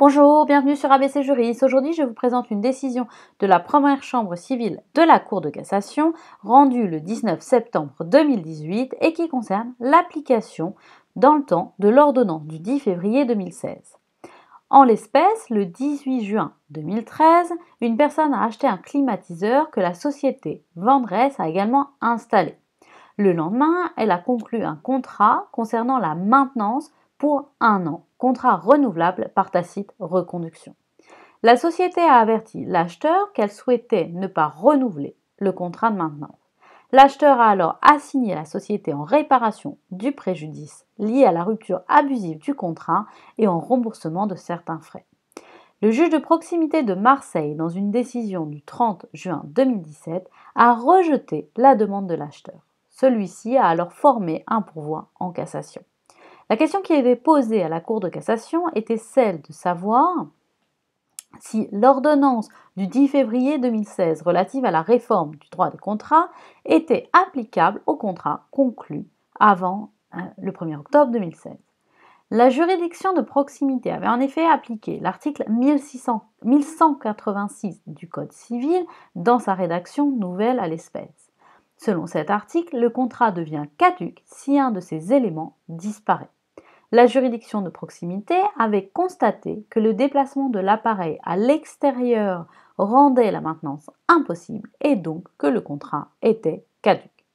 Bonjour, bienvenue sur ABC Juris. Aujourd'hui, je vous présente une décision de la première chambre civile de la Cour de cassation, rendue le 19 septembre 2018 et qui concerne l'application dans le temps de l'ordonnance du 10 février 2016. En l'espèce, le 18 juin 2013, une personne a acheté un climatiseur que la société Vendresse a également installé. Le lendemain, elle a conclu un contrat concernant la maintenance pour un an contrat renouvelable par tacite reconduction. La société a averti l'acheteur qu'elle souhaitait ne pas renouveler le contrat de maintenance. L'acheteur a alors assigné la société en réparation du préjudice lié à la rupture abusive du contrat et en remboursement de certains frais. Le juge de proximité de Marseille, dans une décision du 30 juin 2017, a rejeté la demande de l'acheteur. Celui-ci a alors formé un pourvoi en cassation. La question qui avait posée à la Cour de cassation était celle de savoir si l'ordonnance du 10 février 2016 relative à la réforme du droit des contrats était applicable aux contrats conclus avant euh, le 1er octobre 2016. La juridiction de proximité avait en effet appliqué l'article 1186 du Code civil dans sa rédaction nouvelle à l'espèce. Selon cet article, le contrat devient caduque si un de ses éléments disparaît. La juridiction de proximité avait constaté que le déplacement de l'appareil à l'extérieur rendait la maintenance impossible et donc que le contrat était caduque.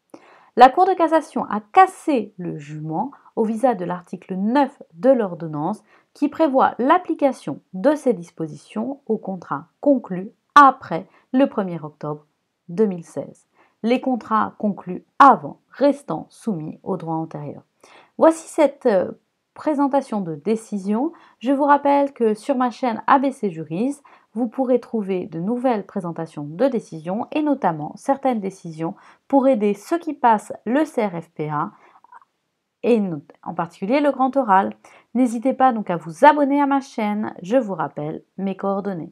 La Cour de cassation a cassé le jument au visa de l'article 9 de l'ordonnance qui prévoit l'application de ces dispositions au contrat conclu après le 1er octobre 2016 les contrats conclus avant restant soumis au droit antérieur. Voici cette euh, présentation de décision. Je vous rappelle que sur ma chaîne ABC Juris, vous pourrez trouver de nouvelles présentations de décisions et notamment certaines décisions pour aider ceux qui passent le CRFPA et en particulier le grand oral. N'hésitez pas donc à vous abonner à ma chaîne, je vous rappelle mes coordonnées.